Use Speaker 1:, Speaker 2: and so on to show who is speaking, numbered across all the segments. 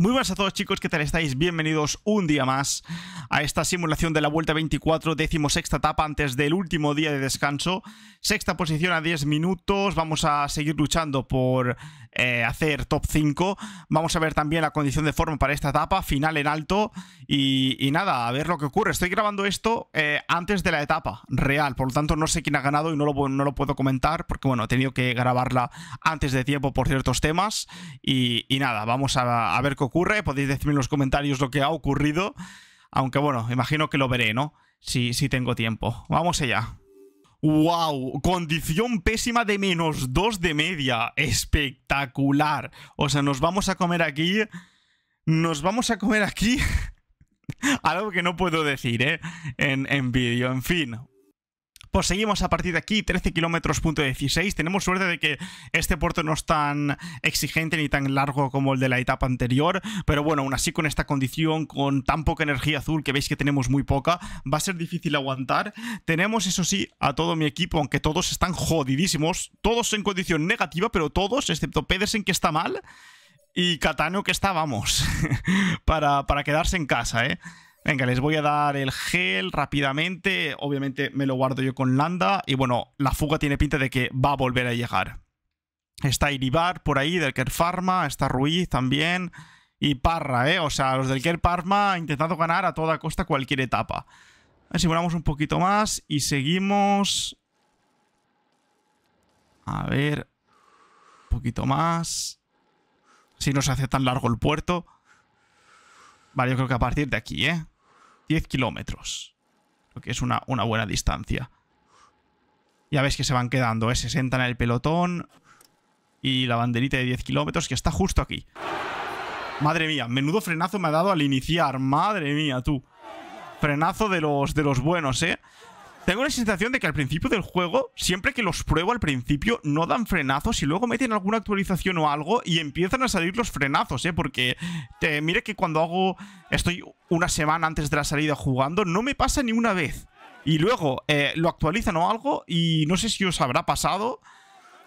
Speaker 1: Muy buenas a todos chicos, ¿qué tal estáis? Bienvenidos un día más a esta simulación de la Vuelta 24, sexta etapa antes del último día de descanso. Sexta posición a 10 minutos, vamos a seguir luchando por eh, hacer top 5. Vamos a ver también la condición de forma para esta etapa, final en alto y, nada, a ver lo que ocurre. Estoy grabando esto eh, antes de la etapa real, por lo tanto no sé quién ha ganado y no lo, no lo puedo comentar porque bueno, he tenido que grabarla antes de tiempo por ciertos temas y, nada, vamos a, ver qué ocurre. Podéis decirme en los comentarios lo que ha ocurrido, aunque bueno, imagino que lo veré, ¿no? Si, si tengo tiempo. Vamos allá. ¡Wow! Condición pésima de menos 2 de media. Espectacular. O sea, nos vamos a comer aquí... Nos vamos a comer aquí... Algo que no puedo decir, ¿eh? En, en vídeo. En fin, pues seguimos a partir de aquí, 13 kilómetros punto 16. Tenemos suerte de que este puerto no es tan exigente ni tan largo como el de la etapa anterior, pero bueno, aún así con esta condición, con tan poca energía azul que veis que tenemos muy poca, va a ser difícil aguantar. Tenemos, eso sí, a todo mi equipo, aunque todos están jodidísimos, todos en condición negativa, pero todos, excepto Pedersen que está mal y Catano que está, vamos, para, para quedarse en casa, ¿eh? Venga, les voy a dar el gel rápidamente. Obviamente me lo guardo yo con Landa. Y bueno, la fuga tiene pinta de que va a volver a llegar. Está Iribar por ahí, del Ker Pharma. Está Ruiz también. Y Parra, ¿eh? O sea, los del Ker Pharma intentado ganar a toda costa cualquier etapa. A ver si volamos un poquito más y seguimos. A ver. Un poquito más. Si no se hace tan largo el puerto. Vale, yo creo que a partir de aquí, ¿eh? 10 kilómetros. Lo que es una, una buena distancia. Ya ves que se van quedando, ¿eh? Se sentan en el pelotón. Y la banderita de 10 kilómetros que está justo aquí. Madre mía, menudo frenazo me ha dado al iniciar. Madre mía, tú. Frenazo de los, de los buenos, ¿eh? Tengo la sensación de que al principio del juego, siempre que los pruebo al principio, no dan frenazos y luego meten alguna actualización o algo y empiezan a salir los frenazos, ¿eh? Porque te, mire que cuando hago, estoy una semana antes de la salida jugando, no me pasa ni una vez. Y luego eh, lo actualizan o algo y no sé si os habrá pasado,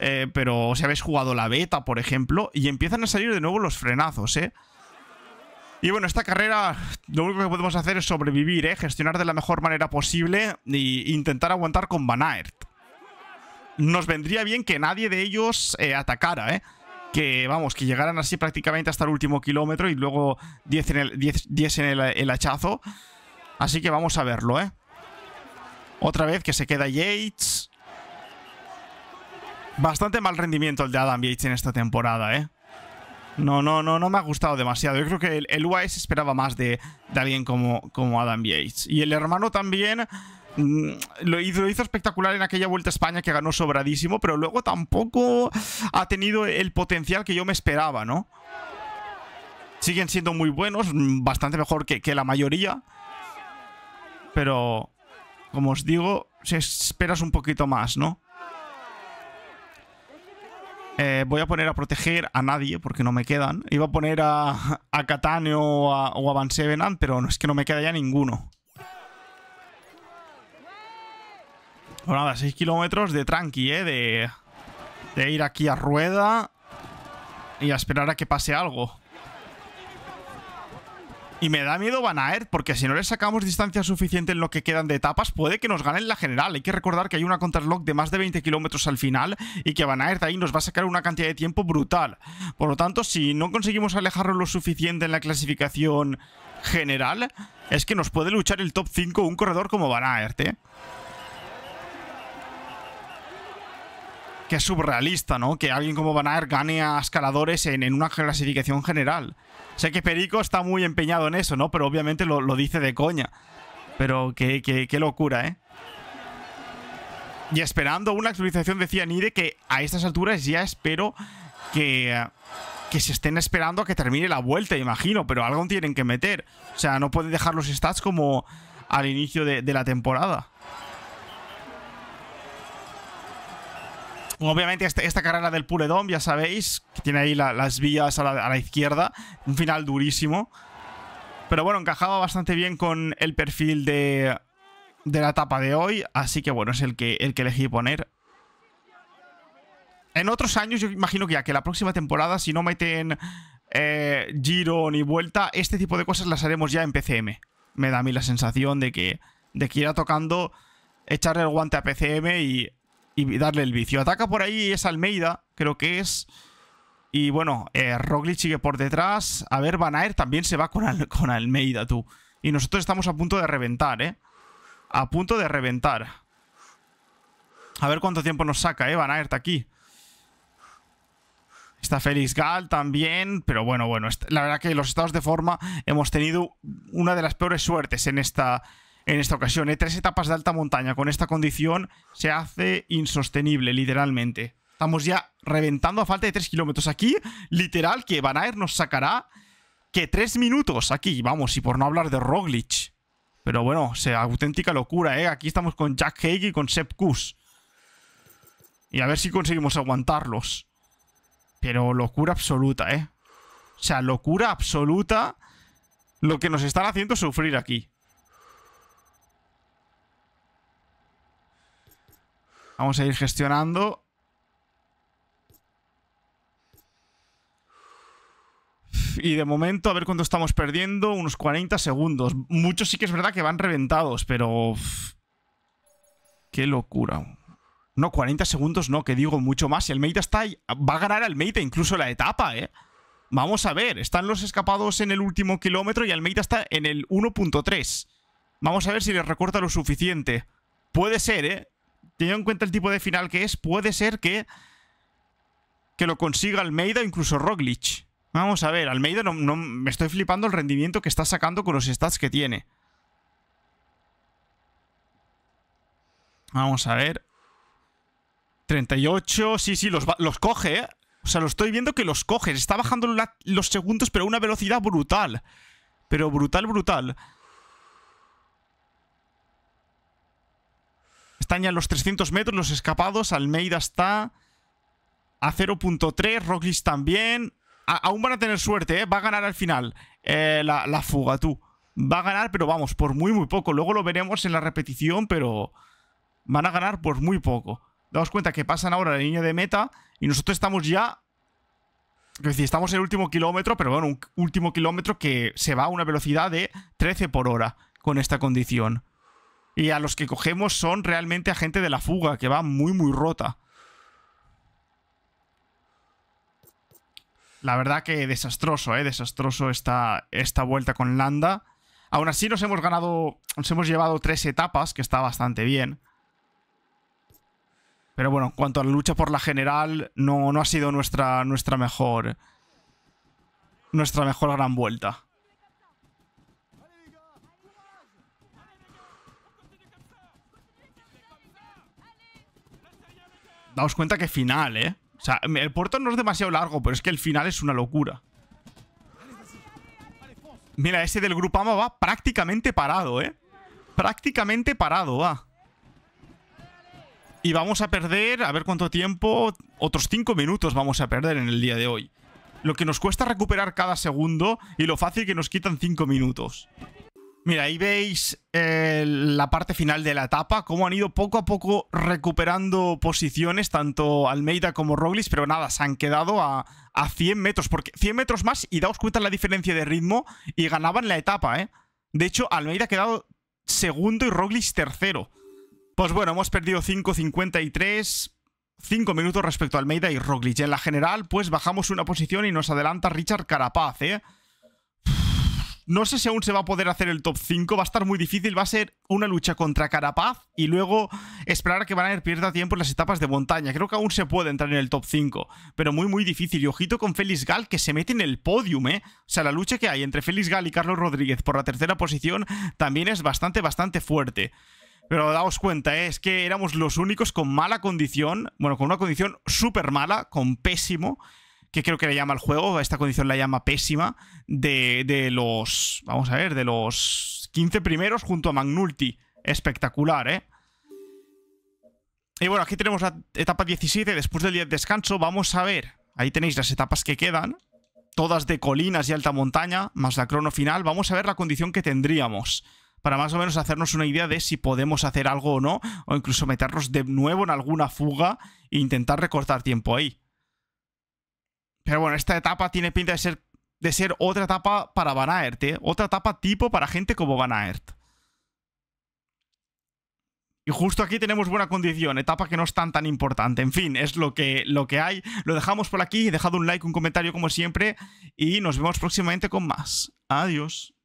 Speaker 1: eh, pero si habéis jugado la beta, por ejemplo, y empiezan a salir de nuevo los frenazos, ¿eh? Y bueno, esta carrera lo único que podemos hacer es sobrevivir, ¿eh? gestionar de la mejor manera posible e intentar aguantar con Banaert. Nos vendría bien que nadie de ellos eh, atacara, ¿eh? que vamos, que llegaran así prácticamente hasta el último kilómetro y luego 10 en, el, el, hachazo. Así que vamos a verlo, ¿eh? Otra vez que se queda Yates. Bastante mal rendimiento el de Adam Yates en esta temporada, ¿eh? No, no, no, no me ha gustado demasiado. Yo creo que el, el esperaba más de, alguien como, como Adam Yates. Y el hermano también mm, lo, hizo, espectacular en aquella Vuelta a España que ganó sobradísimo, pero luego tampoco ha tenido el potencial que yo me esperaba, ¿no? Siguen siendo muy buenos, bastante mejor que, que la mayoría. Pero, como os digo, si esperas un poquito más, ¿no? Eh, voy a poner a proteger a nadie porque no me quedan. Iba a poner a, a o a, o Van pero no es que no me queda ya ninguno. Bueno, pues nada, 6 kilómetros de tranqui, ¿eh? De, de ir aquí a rueda y a esperar a que pase algo. Y me da miedo Van porque si no le sacamos distancia suficiente en lo que quedan de etapas, puede que nos en la general. Hay que recordar que hay una counterlock de más de 20 kilómetros al final y que Van Aert ahí nos va a sacar una cantidad de tiempo brutal. Por lo tanto, si no conseguimos alejarlo lo suficiente en la clasificación general, es que nos puede luchar el top 5 un corredor como Van ¿eh? que es surrealista, ¿no? Que alguien como Van Aert gane a escaladores en, una clasificación general. Sé que Perico está muy empeñado en eso, ¿no? Pero obviamente lo, dice de coña. Pero qué, qué, locura, ¿eh? Y esperando una actualización decía Nide que a estas alturas ya espero que, que se estén esperando a que termine la vuelta, imagino. Pero algo tienen que meter. O sea, no pueden dejar los stats como al inicio de la temporada. Obviamente este, esta carrera del Dom ya sabéis, tiene ahí las vías a la, izquierda, un final durísimo. Pero bueno, encajaba bastante bien con el perfil de, la etapa de hoy, así que bueno, es el que, el que elegí poner. En otros años, yo imagino que ya que la próxima temporada, si no meten eh, giro ni vuelta, este tipo de cosas las haremos ya en PCM. Me da a mí la sensación de que, de que irá tocando echarle el guante a PCM y y darle el vicio. Ataca por ahí, es Almeida, creo que es. Y bueno, eh, Roglic sigue por detrás. A ver, Van Aert también se va con, con Almeida, tú. Y nosotros estamos a punto de reventar, ¿eh? A punto de reventar. A ver cuánto tiempo nos saca, ¿eh? Van Aert aquí. Está Félix Gall también, pero bueno, bueno, la verdad que los estados de forma hemos tenido una de las peores suertes en esta, en esta ocasión. ¿eh? Tres etapas de alta montaña con esta condición se hace insostenible, literalmente. Estamos ya reventando a falta de tres kilómetros. Aquí, literal, que Van nos sacará que tres minutos aquí. Vamos, y por no hablar de Roglic. Pero bueno, sea auténtica locura, ¿eh? Aquí estamos con Jack Haig y con Sepp Kuss. Y a ver si conseguimos aguantarlos. Pero locura absoluta, ¿eh? O sea, locura absoluta lo que nos están haciendo sufrir aquí. Vamos a ir gestionando. Y de momento, a ver cuánto estamos perdiendo. Unos 40 segundos. Muchos sí que es verdad que van reventados, pero... Qué locura. No, 40 segundos no, que digo mucho más. Y el Meita está... Va a ganar al Meita incluso la etapa, ¿eh? Vamos a ver. Están los escapados en el último kilómetro y Almeida está en el 1.3. Vamos a ver si les recorta lo suficiente. Puede ser, ¿eh? teniendo en cuenta el tipo de final que es, puede ser que, que lo consiga Almeida o incluso Roglic. Vamos a ver, Almeida no, me estoy flipando el rendimiento que está sacando con los stats que tiene. Vamos a ver. 38, sí, sí, los, los coge, ¿eh? O sea, lo estoy viendo que los coge. Está bajando los segundos, pero a una velocidad brutal. Pero brutal, brutal. Están ya los 300 metros los escapados. Almeida está a 0.3. Roglic también. aún van a tener suerte, ¿eh? Va a ganar al final eh, la, fuga, tú. Va a ganar, pero vamos, por muy, muy poco. Luego lo veremos en la repetición, pero van a ganar por muy poco. Damos cuenta que pasan ahora la línea de meta y nosotros estamos ya... Es decir, estamos en el último kilómetro, pero bueno, un último kilómetro que se va a una velocidad de 13 por hora con esta condición. Y a los que cogemos son realmente a gente de la fuga, que va muy, muy rota. La verdad que desastroso, ¿eh? Desastroso esta, esta vuelta con Landa. Aún así nos hemos ganado, nos hemos llevado tres etapas, que está bastante bien. Pero bueno, en cuanto a la lucha por la general, no, no ha sido nuestra, nuestra mejor... Nuestra mejor gran vuelta. daos cuenta que final, ¿eh? O sea, el puerto no es demasiado largo, pero es que el final es una locura. Mira, ese del Grupama va prácticamente parado, ¿eh? Prácticamente parado, va. Y vamos a perder, a ver cuánto tiempo, otros 5 minutos vamos a perder en el día de hoy. Lo que nos cuesta recuperar cada segundo y lo fácil que nos quitan 5 minutos. Mira, ahí veis eh, la parte final de la etapa, cómo han ido poco a poco recuperando posiciones, tanto Almeida como Roglic, pero nada, se han quedado a, 100 metros, porque 100 metros más y daos cuenta la diferencia de ritmo y ganaban la etapa, ¿eh? De hecho, Almeida ha quedado segundo y Roglic tercero. Pues bueno, hemos perdido 5.53, 5 minutos respecto a Almeida y Roglic. En la general, pues bajamos una posición y nos adelanta Richard Carapaz, ¿eh? No sé si aún se va a poder hacer el top 5, va a estar muy difícil, va a ser una lucha contra Carapaz y luego esperar a que Van ir pierda tiempo en las etapas de montaña. Creo que aún se puede entrar en el top 5, pero muy muy difícil. Y ojito con Félix Gal que se mete en el podium, ¿eh? O sea, la lucha que hay entre Félix Gal y Carlos Rodríguez por la tercera posición también es bastante, bastante fuerte. Pero daos cuenta, ¿eh? es que éramos los únicos con mala condición, bueno, con una condición súper mala, con pésimo, que creo que le llama al juego, esta condición la llama pésima, de, de, los, vamos a ver, de los 15 primeros junto a Magnulti. Espectacular, ¿eh? Y bueno, aquí tenemos la etapa 17, después del día de descanso, vamos a ver, ahí tenéis las etapas que quedan, todas de colinas y alta montaña, más la crono final, vamos a ver la condición que tendríamos para más o menos hacernos una idea de si podemos hacer algo o no, o incluso meternos de nuevo en alguna fuga e intentar recortar tiempo ahí. Pero bueno, esta etapa tiene pinta de ser, de ser otra etapa para Van Aert, ¿eh? Otra etapa tipo para gente como Van Aert. Y justo aquí tenemos buena condición, etapa que no es tan tan importante. En fin, es lo que, lo que hay. Lo dejamos por aquí, dejado un like, un comentario como siempre y nos vemos próximamente con más. Adiós.